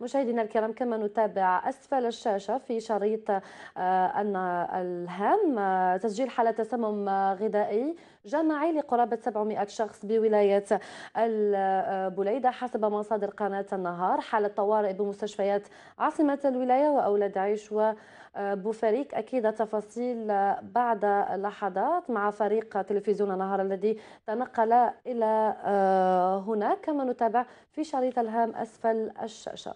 مشاهدينا الكرام كما نتابع أسفل الشاشة في شريط آه، أن الهام آه، تسجيل حالة تسمم غذائي جماعي لقرابة 700 شخص بولاية البليدة حسب مصادر قناة النهار حالة طوارئ بمستشفيات عاصمة الولاية وأولاد عيش وبوفريك أكيد تفاصيل بعد لحظات مع فريق تلفزيون النهار الذي تنقل إلى آه، هناك كما نتابع في شريط الهام أسفل الشاشة